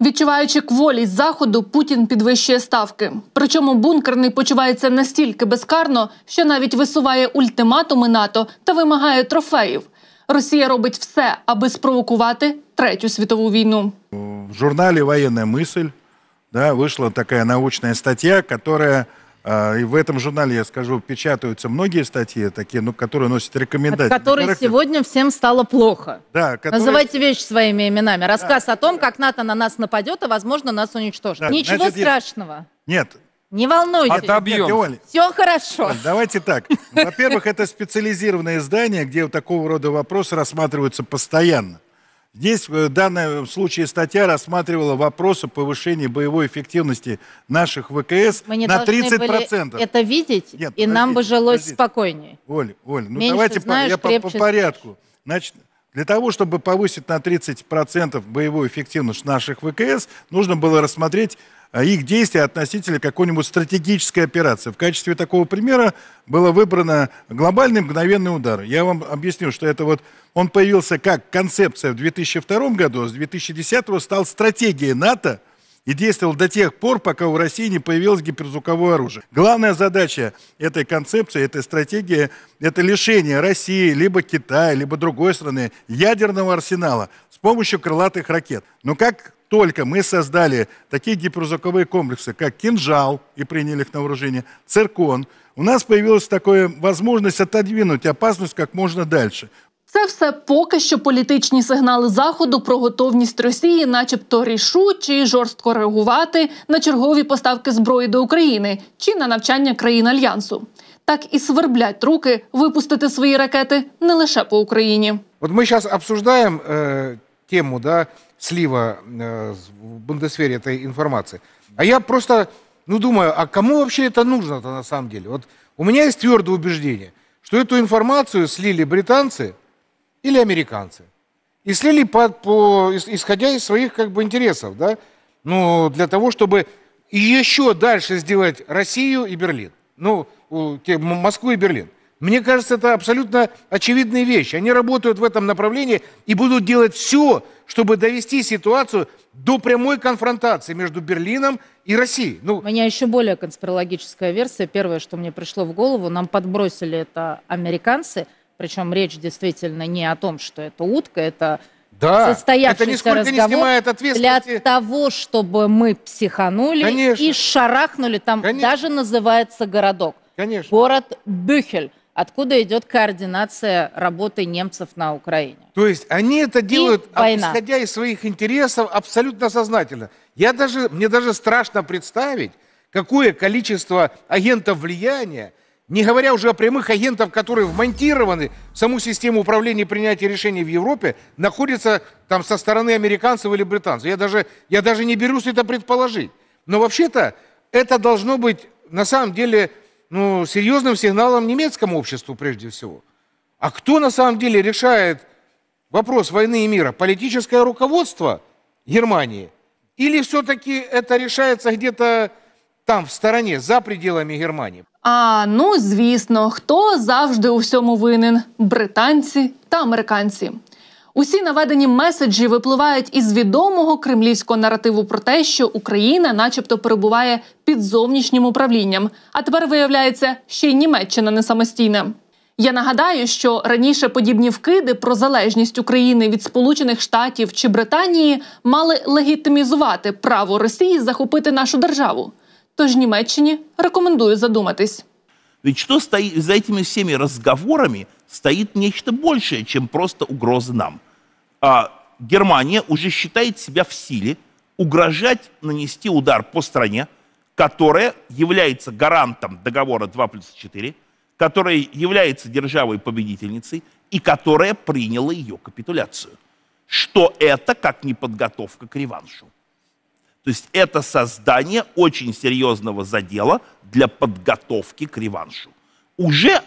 Відчуваючи кволість заходу, Путін підвищує ставки. Причому бункерний почувається настільки безкарно, що навіть висуває ультиматуми НАТО та вимагає трофеїв. Росія робить все, аби спровокувати третю світову війну. В журналі «Воєнна мисль да вийшла така научна стаття, яка А, и в этом журнале, я скажу, печатаются многие статьи такие, ну, которые носят рекомендательный характер. Которые сегодня всем стало плохо. Да, которые... Называйте вещи своими именами. Рассказ да, о том, как НАТО на нас нападет, а, возможно, нас уничтожит. Да, Ничего значит, страшного. Нет, не волнуйтесь. Отобьем. Оля, Все хорошо. Давайте так. Во-первых, это специализированное издание, где такого рода вопросы рассматриваются постоянно. Здесь э, в данном случае статья рассматривала вопрос о повышении боевой эффективности наших ВКС Мы не на 30%. Были это видеть, Нет, и нам бы жилось подождите. спокойнее. Оль, Оль, ну Меньше давайте знаешь, по, я по, по порядку. Значит, для того, чтобы повысить на 30% боевую эффективность наших ВКС, нужно было рассмотреть а их действия относительно какой-нибудь стратегической операции. В качестве такого примера было выбрано глобальный мгновенный удар. Я вам объясню, что это вот он появился как концепция в 2002 году, а с 2010 стал стратегией НАТО и действовал до тех пор, пока у России не появилось гиперзвуковое оружие. Главная задача этой концепции, этой стратегии – это лишение России, либо Китая, либо другой страны ядерного арсенала с помощью крылатых ракет. Но как только мы создали такие гиперзвуковые комплексы, как кинжал, и приняли их на вооружение, циркон, у нас появилась такая возможность отодвинуть опасность как можно дальше. Це все поки що політичні сигнали заходу про готовність Росії, начебто рішуче і жорстко реагувати на чергові поставки зброї до України чи на навчання країн альянсу. Так і сверблять руки випустити свої ракети не лише по Україні. От ми зараз обсуждаємо. Е, тему, да, слива э, в бундесвере этой информации. А я просто, ну, думаю, а кому вообще это нужно-то на самом деле? Вот у меня есть твердое убеждение, что эту информацию слили британцы или американцы. И слили по, по, исходя из своих как бы интересов, да? Ну, для того, чтобы еще дальше сделать Россию и Берлин. Ну, Москву и Берлин. Мне кажется, это абсолютно очевидная вещь. Они работают в этом направлении и будут делать все, чтобы довести ситуацию до прямой конфронтации между Берлином и Россией. Ну... У меня еще более конспирологическая версия. Первое, что мне пришло в голову, нам подбросили это американцы. Причем речь действительно не о том, что это утка, это да, состоявшийся это разговор не снимает ответственности. для того, чтобы мы психанули Конечно. и шарахнули. Там Конечно. даже называется городок. Конечно. Город Бюхель откуда идет координация работы немцев на Украине. То есть они это делают, а исходя из своих интересов, абсолютно сознательно. Я даже, мне даже страшно представить, какое количество агентов влияния, не говоря уже о прямых агентах, которые вмонтированы в саму систему управления и принятия решений в Европе, находятся там со стороны американцев или британцев. Я даже, я даже не берусь это предположить. Но вообще-то это должно быть на самом деле ну, серьезным сигналом немецкому обществу прежде всего. А кто на самом деле решает вопрос войны и мира? Политическое руководство Германии? Или все-таки это решается где-то там, в стороне, за пределами Германии? А ну звісно, хто завжди у всьому винен: британці та американці. Усі наведені меседжі випливають із відомого кремлівського наративу про те, що Україна, начебто, перебуває під зовнішнім управлінням. А тепер виявляється, ще й Німеччина не самостійна. Я нагадаю, що раніше подібні вкиди про залежність України від Сполучених Штатів чи Британії мали легітимізувати право Росії захопити нашу державу. Тож Німеччині рекомендую задуматись. Ведь что стоит за этими всеми разговорами, стоит нечто большее, чем просто угроза нам. а, Германия уже считает себя в силе угрожать нанести удар по стране, которая является гарантом договора 2 плюс 4, которая является державой-победительницей и которая приняла ее капитуляцию. Что это, как неподготовка к реваншу? То есть это создание очень серьезного задела для подготовки к реваншу. Уже э,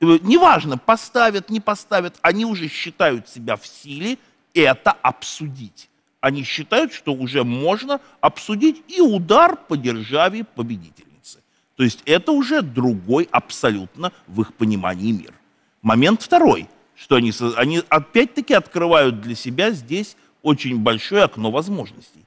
неважно, поставят, не поставят, они уже считают себя в силе это обсудить. Они считают, что уже можно обсудить и удар по державе победительницы. То есть это уже другой абсолютно в их понимании мир. Момент второй, что они, они опять-таки открывают для себя здесь очень большое окно возможностей.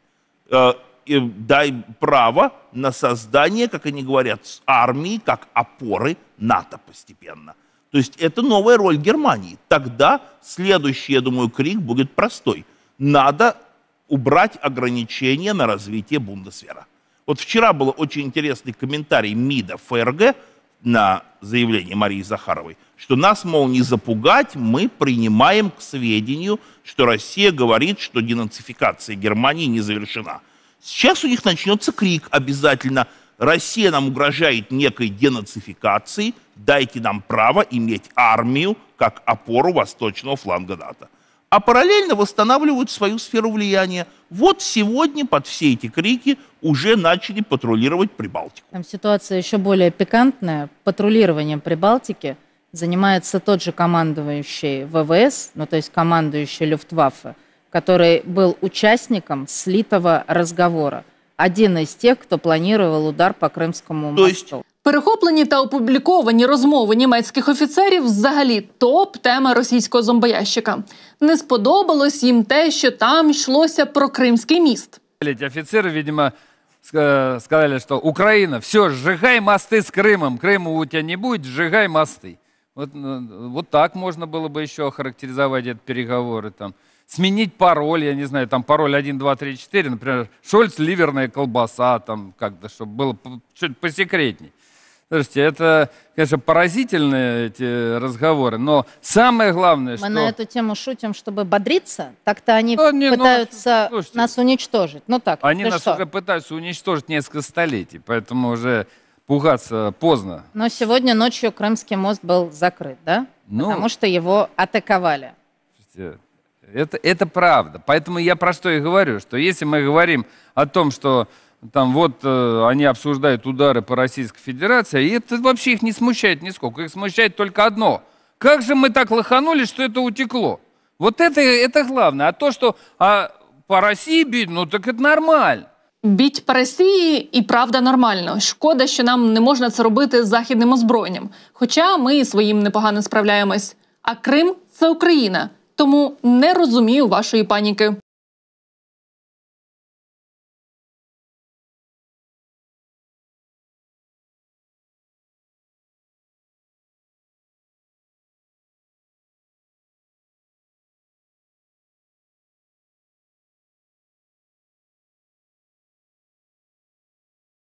Э, дай право на создание, как они говорят, армии как опоры НАТО постепенно – то есть это новая роль Германии. Тогда следующий, я думаю, крик будет простой. Надо убрать ограничения на развитие Бундесвера. Вот вчера был очень интересный комментарий МИДа ФРГ на заявление Марии Захаровой, что нас, мол, не запугать, мы принимаем к сведению, что Россия говорит, что денацификация Германии не завершена. Сейчас у них начнется крик обязательно. Россия нам угрожает некой денацификацией – дайте нам право иметь армию как опору восточного фланга НАТО. А параллельно восстанавливают свою сферу влияния. Вот сегодня под все эти крики уже начали патрулировать Прибалтику. Там ситуация еще более пикантная. Патрулированием Прибалтики занимается тот же командующий ВВС, ну то есть командующий Люфтваффе, который был участником слитого разговора один из тех, кто планировал удар по Крымскому мосту. То есть Перехоплені та опубліковані розмови німецьких офіцерів взагалі топ тема російського зомбоящика. Не сподобалось їм те, що там йшлося про Кримський міст. Офіцери, видимо, сказали, що Україна, все, зжигай мости з Кримом. Криму у тебе не буде, зжигай мости. Вот, вот ну, так можна було бы еще охарактеризовать эти Там. Сменить пароль, я не знаю, там пароль 1, 2, 3, 4, например, Шольц, ливерная колбаса, там как-то, чтобы было чуть Слушайте, это, конечно, поразительные эти разговоры, но самое главное, Мы что... Мы на эту тему шутим, чтобы бодриться, так-то они да, не, ну, пытаются ну, слушайте, нас уничтожить. Ну так, Они нас что? уже пытаются уничтожить несколько столетий, поэтому уже пугаться поздно. Но сегодня ночью Крымский мост был закрыт, да? Ну, Потому что его атаковали. Слушайте, это, это правда. Поэтому я про что и говорю, что если мы говорим о том, что там вот э, они обсуждают удары по Российской Федерации, и это вообще их не смущает нисколько. Их смущает только одно. Как же мы так лоханули, что это утекло? Вот это, это главное. А то, что а, по России бить, ну так это нормально. Біть по Росії і правда нормально. Шкода, що нам не можна це робити з західним озброєнням. Хоча ми і своїм непогано справляємось. А Крим це Україна, тому не розумію вашої паніки.